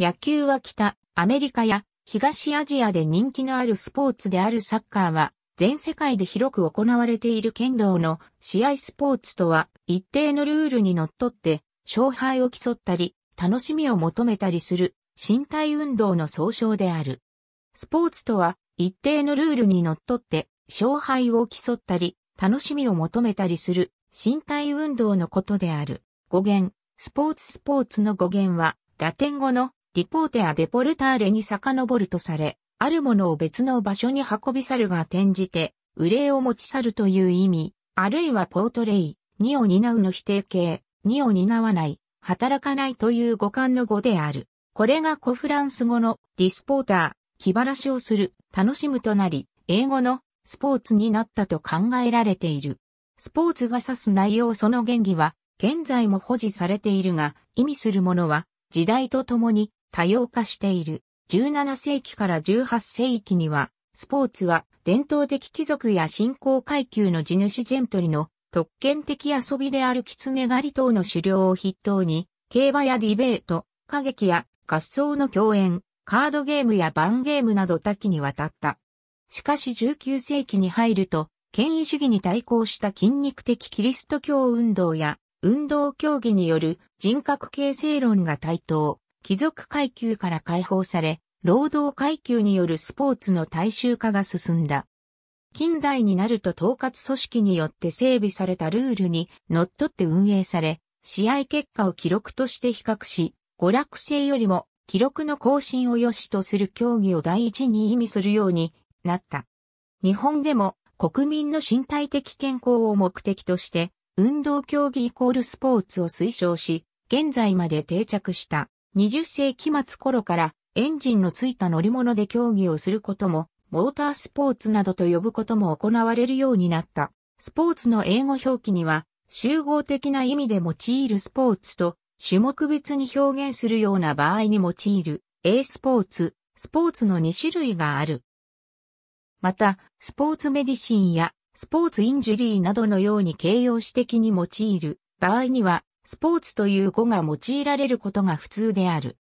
野球は北、アメリカや東アジアで人気のあるスポーツであるサッカーは、全世界で広く行われている剣道の試合スポーツとは、一定のルールにのっとって、勝敗を競ったり、楽しみを求めたりする、身体運動の総称である。スポーツとは、一定のルールにのっとって、勝敗を競ったり、楽しみを求めたりする、身体運動のことである。語源、スポーツスポーツの語源は、ラテン語のリポーテア・デポルターレに遡るとされ、あるものを別の場所に運び去るが転じて、憂いを持ち去るという意味、あるいはポートレイ、にを担うの否定形、にを担わない、働かないという五感の語である。これが古フランス語のディスポーター、気晴らしをする、楽しむとなり、英語のスポーツになったと考えられている。スポーツが指す内容その原義は、現在も保持されているが、意味するものは、時代とともに多様化している。17世紀から18世紀には、スポーツは伝統的貴族や信仰階級の地主ジェントリの特権的遊びである狐狩り等の狩猟を筆頭に、競馬やディベート、歌劇や合奏の共演、カードゲームや番ゲームなど多岐にわたった。しかし19世紀に入ると、権威主義に対抗した筋肉的キリスト教運動や、運動競技による人格形成論が台頭。貴族階級から解放され、労働階級によるスポーツの大衆化が進んだ。近代になると統括組織によって整備されたルールに則って運営され、試合結果を記録として比較し、娯楽性よりも記録の更新を良しとする競技を第一に意味するようになった。日本でも国民の身体的健康を目的として、運動競技イコールスポーツを推奨し、現在まで定着した。20世紀末頃からエンジンのついた乗り物で競技をすることも、モータースポーツなどと呼ぶことも行われるようになった。スポーツの英語表記には、集合的な意味で用いるスポーツと、種目別に表現するような場合に用いる、A スポーツ、スポーツの2種類がある。また、スポーツメディシンやスポーツインジュリーなどのように形容詞的に用いる場合には、スポーツという語が用いられることが普通である。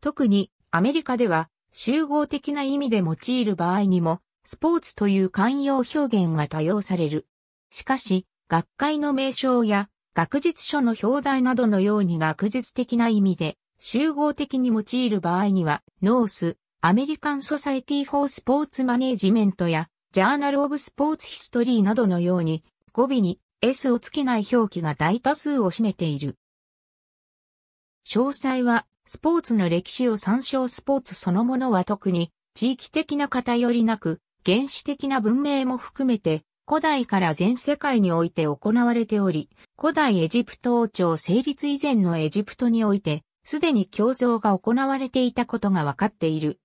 特にアメリカでは集合的な意味で用いる場合にもスポーツという慣用表現が多用される。しかし、学会の名称や学術書の表題などのように学術的な意味で集合的に用いる場合には、ノース、アメリカンソサエティフォースポーツマネージメントや、ジャーナルオブスポーツヒストリーなどのように、語尾に S をつけない表記が大多数を占めている。詳細は、スポーツの歴史を参照スポーツそのものは特に、地域的な偏りなく、原始的な文明も含めて、古代から全世界において行われており、古代エジプト王朝成立以前のエジプトにおいて、すでに競争が行われていたことが分かっている。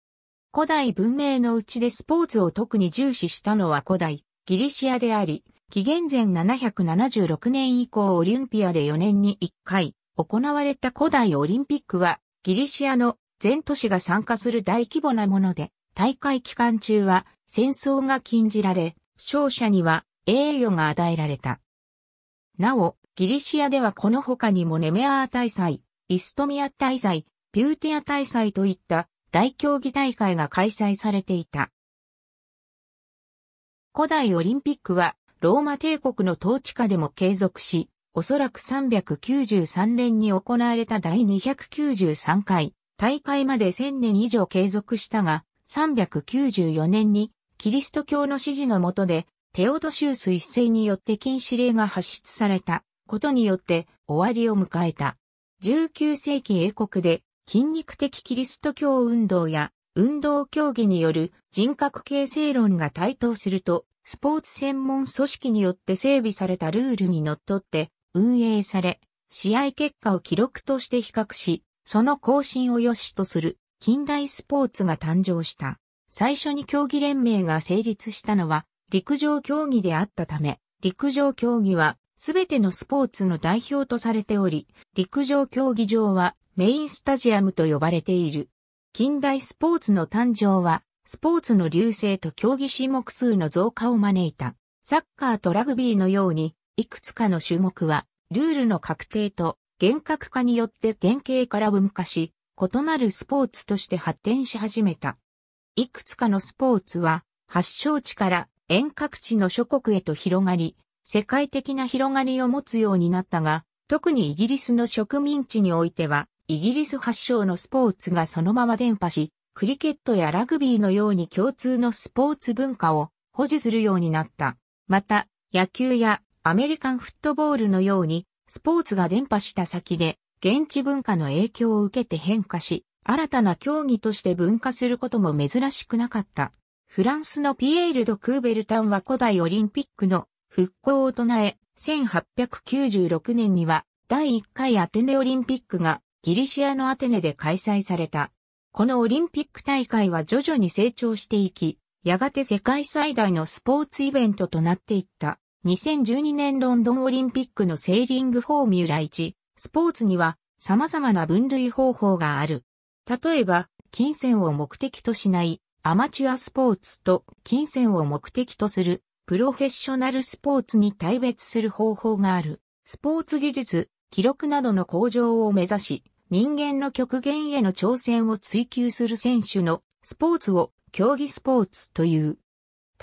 古代文明のうちでスポーツを特に重視したのは古代ギリシアであり、紀元前776年以降オリンピアで4年に1回行われた古代オリンピックはギリシアの全都市が参加する大規模なもので大会期間中は戦争が禁じられ勝者には栄誉が与えられた。なお、ギリシアではこの他にもネメアー大祭、イストミア大祭、ピューティア大祭といった大競技大会が開催されていた。古代オリンピックはローマ帝国の統治下でも継続し、おそらく393年に行われた第293回大会まで1000年以上継続したが、394年にキリスト教の指示の下でテオドシウス一世によって禁止令が発出されたことによって終わりを迎えた。19世紀英国で筋肉的キリスト教運動や運動競技による人格形成論が台頭するとスポーツ専門組織によって整備されたルールにのっとって運営され、試合結果を記録として比較し、その更新を良しとする近代スポーツが誕生した。最初に競技連盟が成立したのは陸上競技であったため、陸上競技はすべてのスポーツの代表とされており、陸上競技場はメインスタジアムと呼ばれている。近代スポーツの誕生はスポーツの流星と競技種目数の増加を招いた。サッカーとラグビーのように、いくつかの種目は、ルールの確定と厳格化によって原型から分化し、異なるスポーツとして発展し始めた。いくつかのスポーツは、発祥地から遠隔地の諸国へと広がり、世界的な広がりを持つようになったが、特にイギリスの植民地においては、イギリス発祥のスポーツがそのまま伝播し、クリケットやラグビーのように共通のスポーツ文化を保持するようになった。また、野球やアメリカンフットボールのように、スポーツが伝播した先で、現地文化の影響を受けて変化し、新たな競技として分化することも珍しくなかった。フランスのピエール・ド・クーベルタンは古代オリンピックの復興を唱え、1896年には第1回アテネオリンピックがギリシアのアテネで開催された。このオリンピック大会は徐々に成長していき、やがて世界最大のスポーツイベントとなっていった。2012年ロンドンオリンピックのセーリングフォーミュラ1、スポーツには様々な分類方法がある。例えば、金銭を目的としないアマチュアスポーツと金銭を目的とするプロフェッショナルスポーツに対別する方法がある。スポーツ技術、記録などの向上を目指し、人間の極限への挑戦を追求する選手のスポーツを競技スポーツという。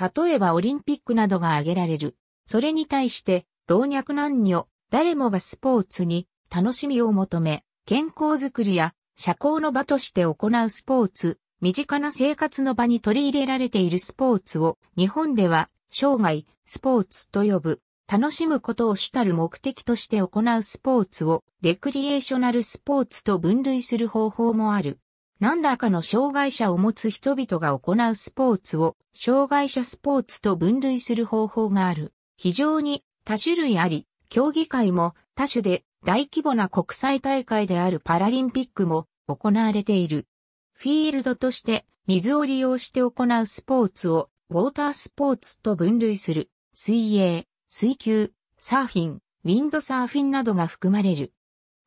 例えばオリンピックなどが挙げられる。それに対して老若男女、誰もがスポーツに楽しみを求め、健康づくりや社交の場として行うスポーツ、身近な生活の場に取り入れられているスポーツを日本では生涯スポーツと呼ぶ。楽しむことを主たる目的として行うスポーツをレクリエーショナルスポーツと分類する方法もある。何らかの障害者を持つ人々が行うスポーツを障害者スポーツと分類する方法がある。非常に多種類あり、競技会も多種で大規模な国際大会であるパラリンピックも行われている。フィールドとして水を利用して行うスポーツをウォータースポーツと分類する。水泳、水球、サーフィン、ウィンドサーフィンなどが含まれる。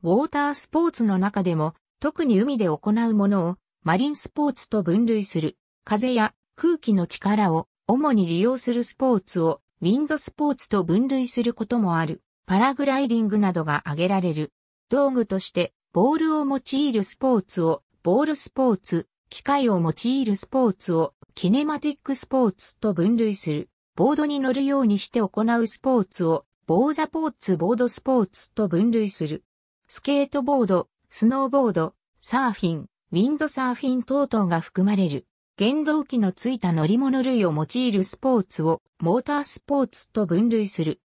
ウォータースポーツの中でも、特に海で行うものをマリンスポーツと分類する。風や空気の力を主に利用するスポーツをウィンドスポーツと分類することもある。パラグライディングなどが挙げられる。道具としてボールを用いるスポーツをボールスポーツ、機械を用いるスポーツをキネマティックスポーツと分類する。ボードに乗るようにして行うスポーツを、ボーザポーツボードスポーツと分類する。スケートボード、スノーボード、サーフィン、ウィンドサーフィン等々が含まれる。原動機のついた乗り物類を用いるスポーツをモータースポーツと分類する。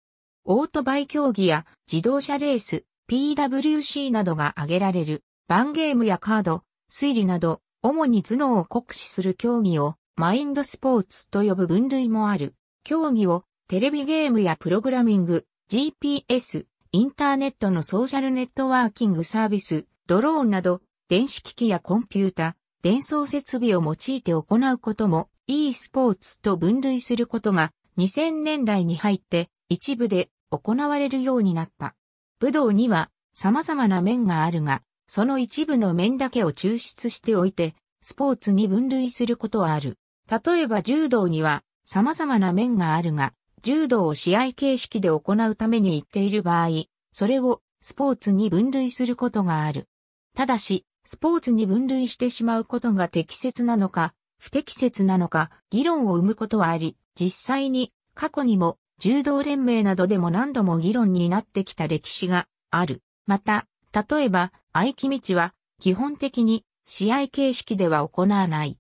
オートバイ競技や自動車レース、PWC などが挙げられる、バンゲームやカード、推理など、主に頭脳を酷使する競技をマインドスポーツと呼ぶ分類もある。競技をテレビゲームやプログラミング、GPS、インターネットのソーシャルネットワーキングサービス、ドローンなど、電子機器やコンピュータ、伝送設備を用いて行うことも e スポーツと分類することが2000年代に入って一部で行われるようになった。武道には様々な面があるが、その一部の面だけを抽出しておいて、スポーツに分類することはある。例えば柔道には様々な面があるが、柔道を試合形式で行うために言っている場合、それをスポーツに分類することがある。ただし、スポーツに分類してしまうことが適切なのか、不適切なのか、議論を生むことはあり、実際に過去にも柔道連盟などでも何度も議論になってきた歴史がある。また、例えば、合気道は基本的に試合形式では行わない。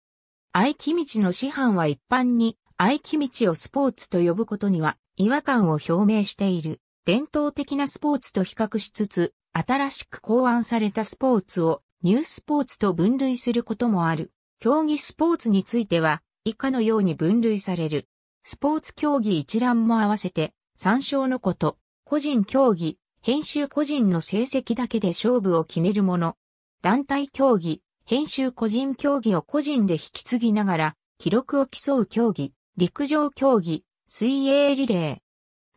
合気道の師範は一般に愛機道をスポーツと呼ぶことには違和感を表明している。伝統的なスポーツと比較しつつ、新しく考案されたスポーツをニュースポーツと分類することもある。競技スポーツについては以下のように分類される。スポーツ競技一覧も合わせて参照のこと。個人競技、編集個人の成績だけで勝負を決めるもの。団体競技、編集個人競技を個人で引き継ぎながら記録を競う競技。陸上競技、水泳リレー。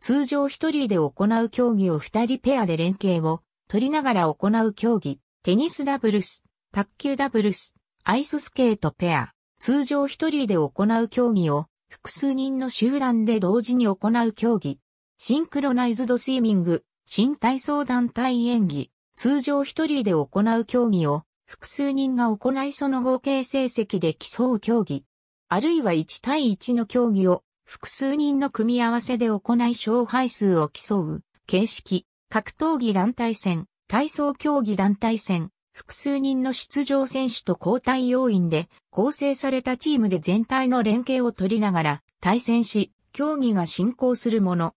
通常一人で行う競技を二人ペアで連携を取りながら行う競技、テニスダブルス、卓球ダブルス、アイススケートペア。通常一人で行う競技を複数人の集団で同時に行う競技。シンクロナイズドスイミング、新体操団体演技。通常一人で行う競技を複数人が行いその合計成績で競う競技。あるいは1対1の競技を複数人の組み合わせで行い勝敗数を競う形式、格闘技団体戦、体操競技団体戦、複数人の出場選手と交代要員で構成されたチームで全体の連携を取りながら対戦し、競技が進行するもの。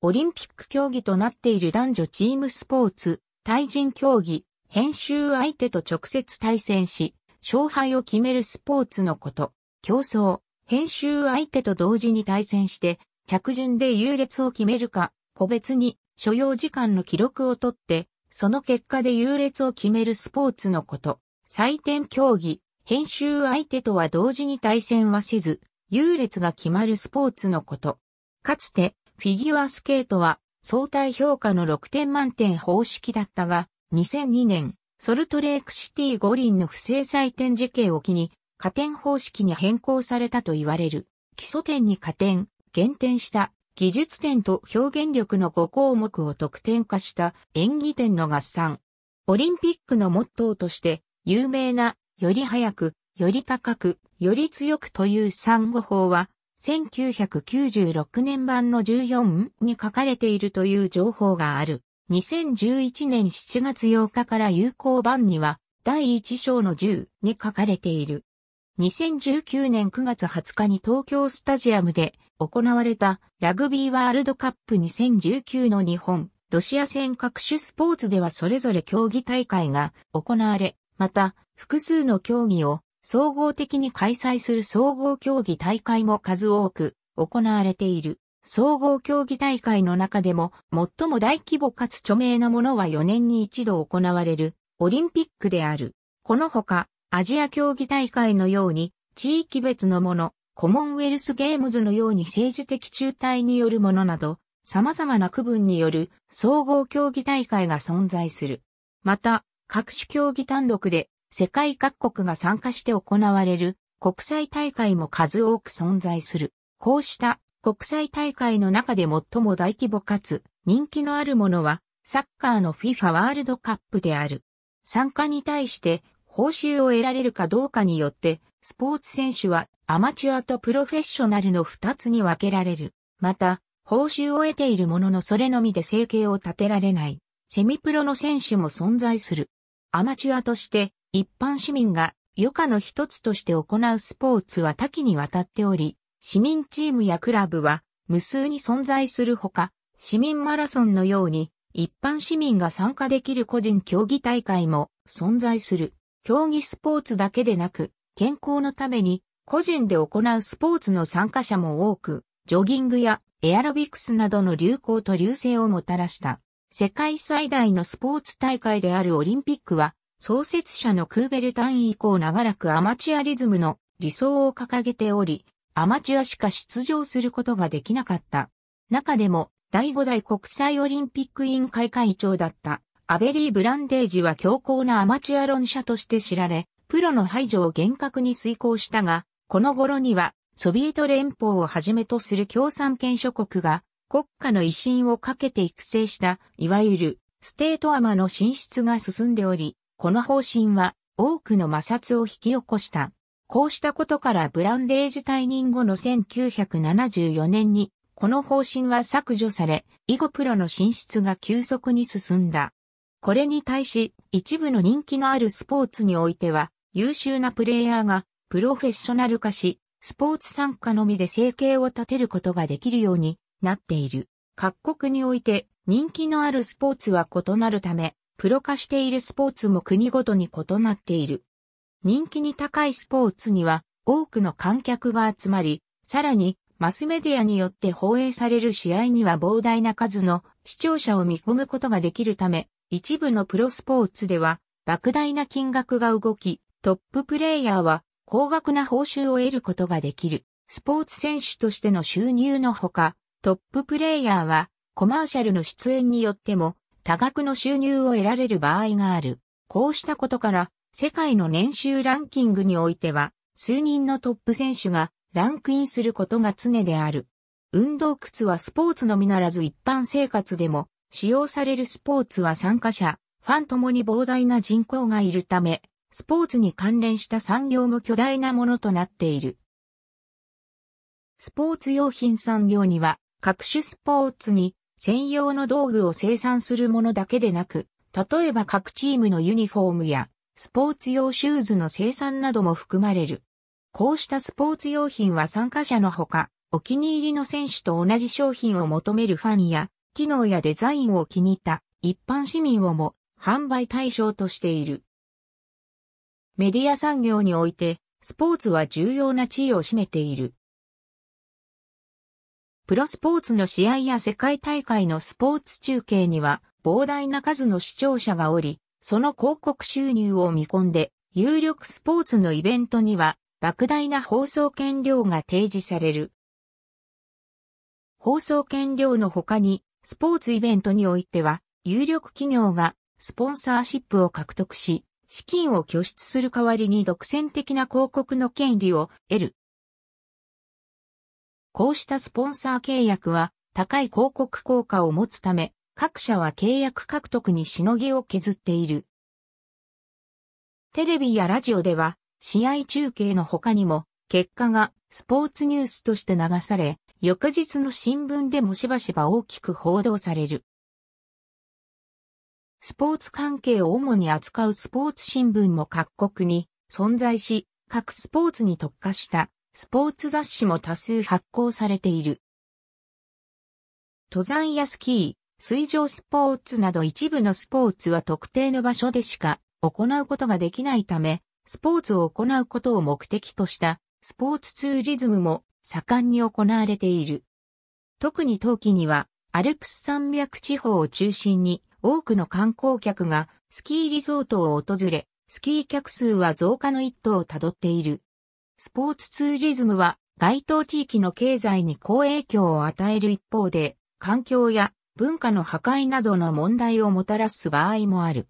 オリンピック競技となっている男女チームスポーツ、対人競技、編集相手と直接対戦し、勝敗を決めるスポーツのこと。競争、編集相手と同時に対戦して、着順で優劣を決めるか、個別に所要時間の記録を取って、その結果で優劣を決めるスポーツのこと。採点競技、編集相手とは同時に対戦はせず、優劣が決まるスポーツのこと。かつて、フィギュアスケートは相対評価の6点満点方式だったが、2002年、ソルトレークシティ五輪の不正採点事件を機に、加点方式に変更されたと言われる。基礎点に加点、減点した技術点と表現力の5項目を得点化した演技点の合算。オリンピックのモットーとして有名なより早く、より高く、より強くという産後法は1996年版の14に書かれているという情報がある。2011年7月8日から有効版には第1章の10に書かれている。2019年9月20日に東京スタジアムで行われたラグビーワールドカップ2019の日本、ロシア戦各種スポーツではそれぞれ競技大会が行われ、また複数の競技を総合的に開催する総合競技大会も数多く行われている。総合競技大会の中でも最も大規模かつ著名なものは4年に一度行われるオリンピックである。このほかアジア競技大会のように、地域別のもの、コモンウェルスゲームズのように政治的中退によるものなど、様々な区分による総合競技大会が存在する。また、各種競技単独で世界各国が参加して行われる国際大会も数多く存在する。こうした国際大会の中で最も大規模かつ人気のあるものはサッカーの FIFA ワールドカップである。参加に対して報酬を得られるかどうかによって、スポーツ選手はアマチュアとプロフェッショナルの二つに分けられる。また、報酬を得ているもののそれのみで生計を立てられない、セミプロの選手も存在する。アマチュアとして、一般市民が余暇の一つとして行うスポーツは多岐にわたっており、市民チームやクラブは無数に存在するほか、市民マラソンのように一般市民が参加できる個人競技大会も存在する。競技スポーツだけでなく、健康のために個人で行うスポーツの参加者も多く、ジョギングやエアロビクスなどの流行と流星をもたらした。世界最大のスポーツ大会であるオリンピックは、創設者のクーベルタ位ン以降長らくアマチュアリズムの理想を掲げており、アマチュアしか出場することができなかった。中でも、第5代国際オリンピック委員会会長だったアベリー・ブランデージは強硬なアマチュア論者として知られ、プロの排除を厳格に遂行したが、この頃には、ソビエト連邦をはじめとする共産権諸国が、国家の威信をかけて育成した、いわゆる、ステートアマの進出が進んでおり、この方針は、多くの摩擦を引き起こした。こうしたことからブランデージ退任後の1974年に、この方針は削除され、以後プロの進出が急速に進んだ。これに対し、一部の人気のあるスポーツにおいては、優秀なプレイヤーがプロフェッショナル化し、スポーツ参加のみで生計を立てることができるようになっている。各国において人気のあるスポーツは異なるため、プロ化しているスポーツも国ごとに異なっている。人気に高いスポーツには多くの観客が集まり、さらにマスメディアによって放映される試合には膨大な数の視聴者を見込むことができるため、一部のプロスポーツでは、莫大な金額が動き、トッププレイヤーは高額な報酬を得ることができる。スポーツ選手としての収入のほか、トッププレイヤーはコマーシャルの出演によっても多額の収入を得られる場合がある。こうしたことから、世界の年収ランキングにおいては、数人のトップ選手がランクインすることが常である。運動靴はスポーツのみならず一般生活でも使用されるスポーツは参加者、ファンともに膨大な人口がいるため、スポーツに関連した産業も巨大なものとなっている。スポーツ用品産業には、各種スポーツに専用の道具を生産するものだけでなく、例えば各チームのユニフォームやスポーツ用シューズの生産なども含まれる。こうしたスポーツ用品は参加者のほか、お気に入りの選手と同じ商品を求めるファンや機能やデザインを気に入った一般市民をも販売対象としている。メディア産業において、スポーツは重要な地位を占めている。プロスポーツの試合や世界大会のスポーツ中継には膨大な数の視聴者がおり、その広告収入を見込んで、有力スポーツのイベントには莫大な放送権料が提示される。放送権料の他にスポーツイベントにおいては、有力企業がスポンサーシップを獲得し、資金を拠出する代わりに独占的な広告の権利を得る。こうしたスポンサー契約は高い広告効果を持つため、各社は契約獲得にしのぎを削っている。テレビやラジオでは試合中継の他にも結果がスポーツニュースとして流され、翌日の新聞でもしばしば大きく報道される。スポーツ関係を主に扱うスポーツ新聞も各国に存在し、各スポーツに特化したスポーツ雑誌も多数発行されている。登山やスキー、水上スポーツなど一部のスポーツは特定の場所でしか行うことができないため、スポーツを行うことを目的としたスポーツツーリズムも盛んに行われている。特に冬季には、アルプス山脈地方を中心に多くの観光客がスキーリゾートを訪れ、スキー客数は増加の一途をたどっている。スポーツツーリズムは該当地域の経済に好影響を与える一方で、環境や文化の破壊などの問題をもたらす場合もある。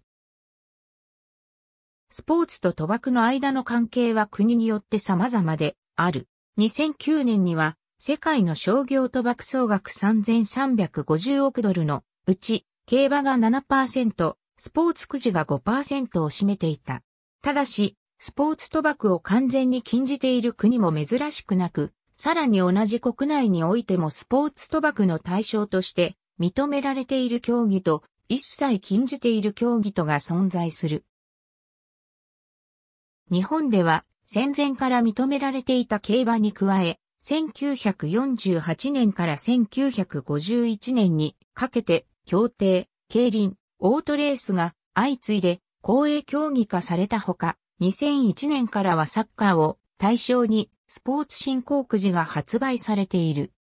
スポーツと賭博の間の関係は国によって様々である。2009年には、世界の商業賭博総額3350億ドルのうち、競馬が7%、スポーツくじが5%を占めていた。ただし、スポーツ賭博を完全に禁じている国も珍しくなく、さらに同じ国内においてもスポーツ賭博の対象として認められている競技と一切禁じている競技とが存在する。日本では戦前から認められていた競馬に加え、1948年から1951年にかけて、競艇、競輪、オートレースが相次いで公営競技化されたほか、2001年からはサッカーを対象にスポーツ振興くじが発売されている。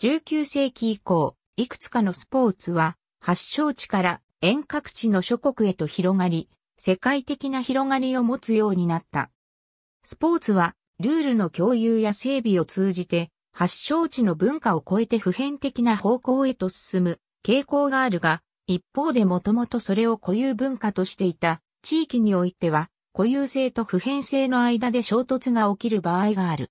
19世紀以降、いくつかのスポーツは発祥地から遠隔地の諸国へと広がり、世界的な広がりを持つようになった。スポーツは、ルールの共有や整備を通じて、発祥地の文化を超えて普遍的な方向へと進む傾向があるが、一方でもともとそれを固有文化としていた地域においては、固有性と普遍性の間で衝突が起きる場合がある。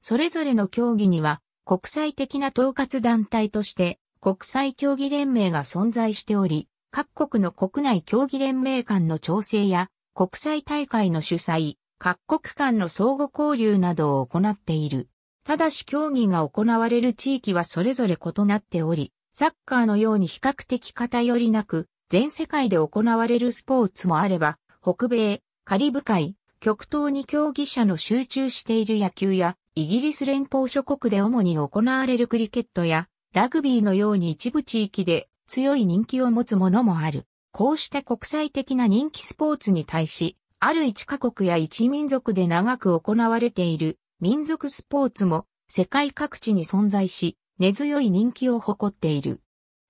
それぞれの競技には、国際的な統括団体として、国際競技連盟が存在しており、各国の国内競技連盟間の調整や国際大会の主催、各国間の相互交流などを行っている。ただし競技が行われる地域はそれぞれ異なっており、サッカーのように比較的偏りなく、全世界で行われるスポーツもあれば、北米、カリブ海、極東に競技者の集中している野球や、イギリス連邦諸国で主に行われるクリケットや、ラグビーのように一部地域で強い人気を持つものもある。こうして国際的な人気スポーツに対し、ある一カ国や一民族で長く行われている民族スポーツも世界各地に存在し、根強い人気を誇っている。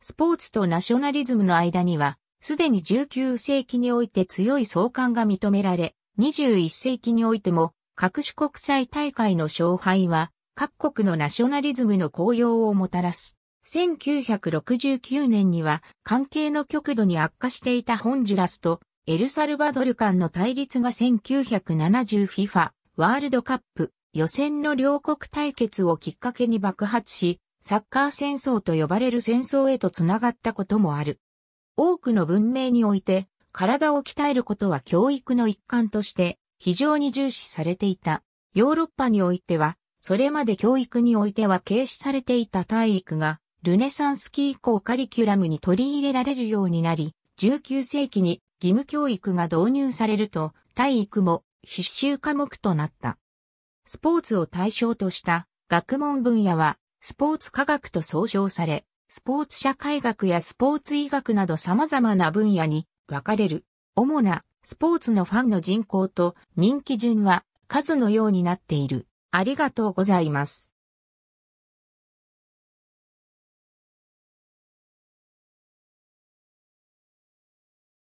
スポーツとナショナリズムの間には、すでに19世紀において強い相関が認められ、21世紀においても、各種国際大会の勝敗は、各国のナショナリズムの高揚をもたらす。1969年には関係の極度に悪化していたホンジュラスとエルサルバドル間の対立が 1970FIFA ワールドカップ予選の両国対決をきっかけに爆発し、サッカー戦争と呼ばれる戦争へと繋がったこともある。多くの文明において体を鍛えることは教育の一環として非常に重視されていた。ヨーロッパにおいては、それまで教育においては軽視されていた体育がルネサンス期以降カリキュラムに取り入れられるようになり、19世紀に義務教育が導入されると、体育も必修科目となった。スポーツを対象とした学問分野は、スポーツ科学と総称され、スポーツ社会学やスポーツ医学など様々な分野に分かれる。主なスポーツのファンの人口と人気順は数のようになっている。ありがとうございます。